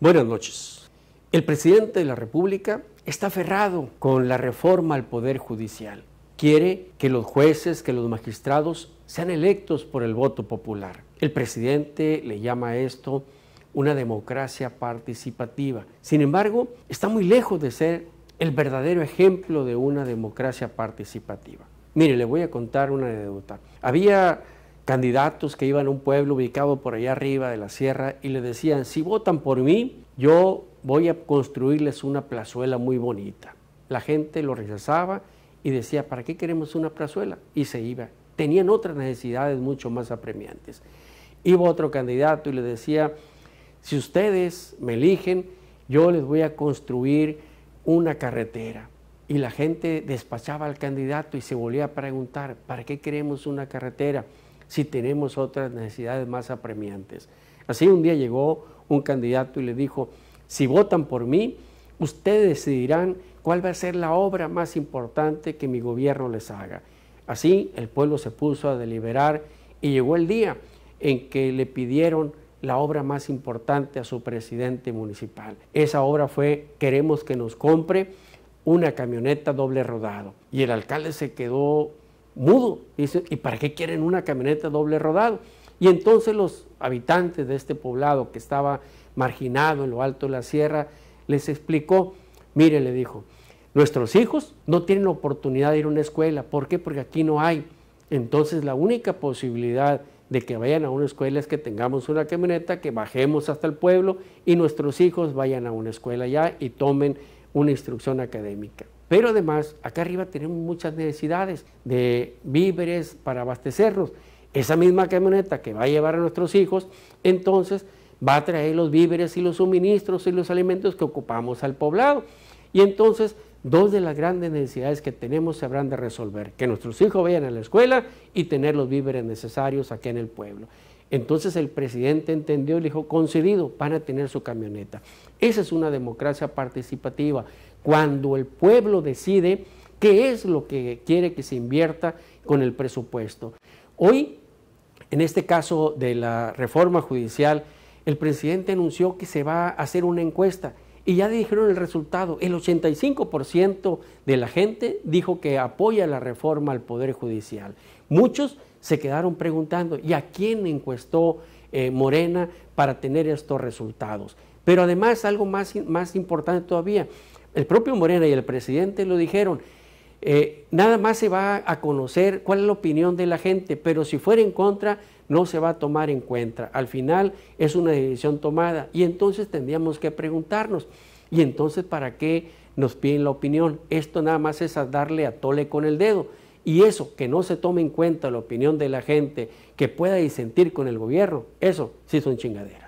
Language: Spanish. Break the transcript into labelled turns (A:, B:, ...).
A: Buenas noches. El presidente de la República está aferrado con la reforma al Poder Judicial. Quiere que los jueces, que los magistrados sean electos por el voto popular. El presidente le llama a esto una democracia participativa. Sin embargo, está muy lejos de ser el verdadero ejemplo de una democracia participativa. Mire, le voy a contar una anécdota. Había candidatos que iban a un pueblo ubicado por allá arriba de la sierra y le decían, si votan por mí, yo voy a construirles una plazuela muy bonita. La gente lo rechazaba y decía, ¿para qué queremos una plazuela? Y se iba. Tenían otras necesidades mucho más apremiantes. Iba otro candidato y le decía, si ustedes me eligen, yo les voy a construir una carretera. Y la gente despachaba al candidato y se volvía a preguntar, ¿para qué queremos una carretera? si tenemos otras necesidades más apremiantes. Así un día llegó un candidato y le dijo, si votan por mí, ustedes decidirán cuál va a ser la obra más importante que mi gobierno les haga. Así el pueblo se puso a deliberar y llegó el día en que le pidieron la obra más importante a su presidente municipal. Esa obra fue Queremos que nos compre una camioneta doble rodado. Y el alcalde se quedó mudo. Dice, ¿y para qué quieren una camioneta doble rodado? Y entonces los habitantes de este poblado que estaba marginado en lo alto de la sierra les explicó, mire, le dijo, nuestros hijos no tienen oportunidad de ir a una escuela. ¿Por qué? Porque aquí no hay. Entonces la única posibilidad de que vayan a una escuela es que tengamos una camioneta, que bajemos hasta el pueblo y nuestros hijos vayan a una escuela ya y tomen una instrucción académica. Pero además, acá arriba tenemos muchas necesidades de víveres para abastecernos. Esa misma camioneta que va a llevar a nuestros hijos, entonces va a traer los víveres y los suministros y los alimentos que ocupamos al poblado. Y entonces, dos de las grandes necesidades que tenemos se habrán de resolver, que nuestros hijos vayan a la escuela y tener los víveres necesarios aquí en el pueblo. Entonces el presidente entendió y le dijo, concedido, van a tener su camioneta. Esa es una democracia participativa, cuando el pueblo decide qué es lo que quiere que se invierta con el presupuesto. Hoy, en este caso de la reforma judicial, el presidente anunció que se va a hacer una encuesta y ya dijeron el resultado, el 85% de la gente dijo que apoya la reforma al Poder Judicial. Muchos se quedaron preguntando, ¿y a quién encuestó eh, Morena para tener estos resultados? Pero además, algo más, más importante todavía, el propio Morena y el presidente lo dijeron, eh, nada más se va a conocer cuál es la opinión de la gente, pero si fuera en contra, no se va a tomar en cuenta. Al final es una decisión tomada y entonces tendríamos que preguntarnos, ¿y entonces para qué nos piden la opinión? Esto nada más es a darle a tole con el dedo. Y eso, que no se tome en cuenta la opinión de la gente que pueda disentir con el gobierno, eso sí es un chingadera.